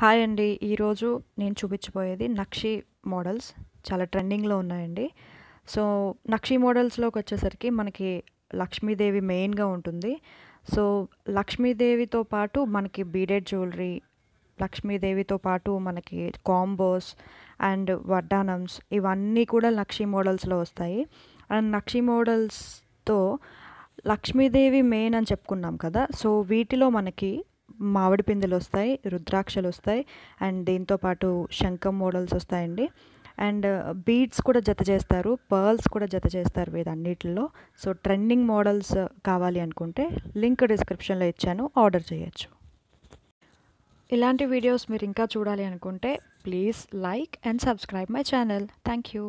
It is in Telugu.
హాయ్ అండి ఈరోజు నేను చూపించబోయేది నక్షి మోడల్స్ చాలా ట్రెండింగ్లో ఉన్నాయండి సో నక్షి మోడల్స్లోకి వచ్చేసరికి మనకి లక్ష్మీదేవి మెయిన్గా ఉంటుంది సో లక్ష్మీదేవితో పాటు మనకి బీడెడ్ జ్యువెలరీ లక్ష్మీదేవితో పాటు మనకి కాంబోస్ అండ్ వడ్డానమ్స్ ఇవన్నీ కూడా నక్షి మోడల్స్లో వస్తాయి అండ్ నక్షి మోడల్స్తో లక్ష్మీదేవి మెయిన్ అని చెప్పుకున్నాం కదా సో వీటిలో మనకి మామిడి పిందెలు వస్తాయి రుద్రాక్షలు వస్తాయి అండ్ దీంతోపాటు శంఖం మోడల్స్ వస్తాయండి అండ్ uh, బీడ్స్ కూడా జత చేస్తారు పర్ల్స్ కూడా జత చేస్తారు వీటన్నిటిలో సో ట్రెండింగ్ మోడల్స్ uh, కావాలి అనుకుంటే లింక్ డిస్క్రిప్షన్లో ఇచ్చాను ఆర్డర్ చేయొచ్చు ఇలాంటి వీడియోస్ మీరు ఇంకా చూడాలి అనుకుంటే please like and subscribe my channel thank you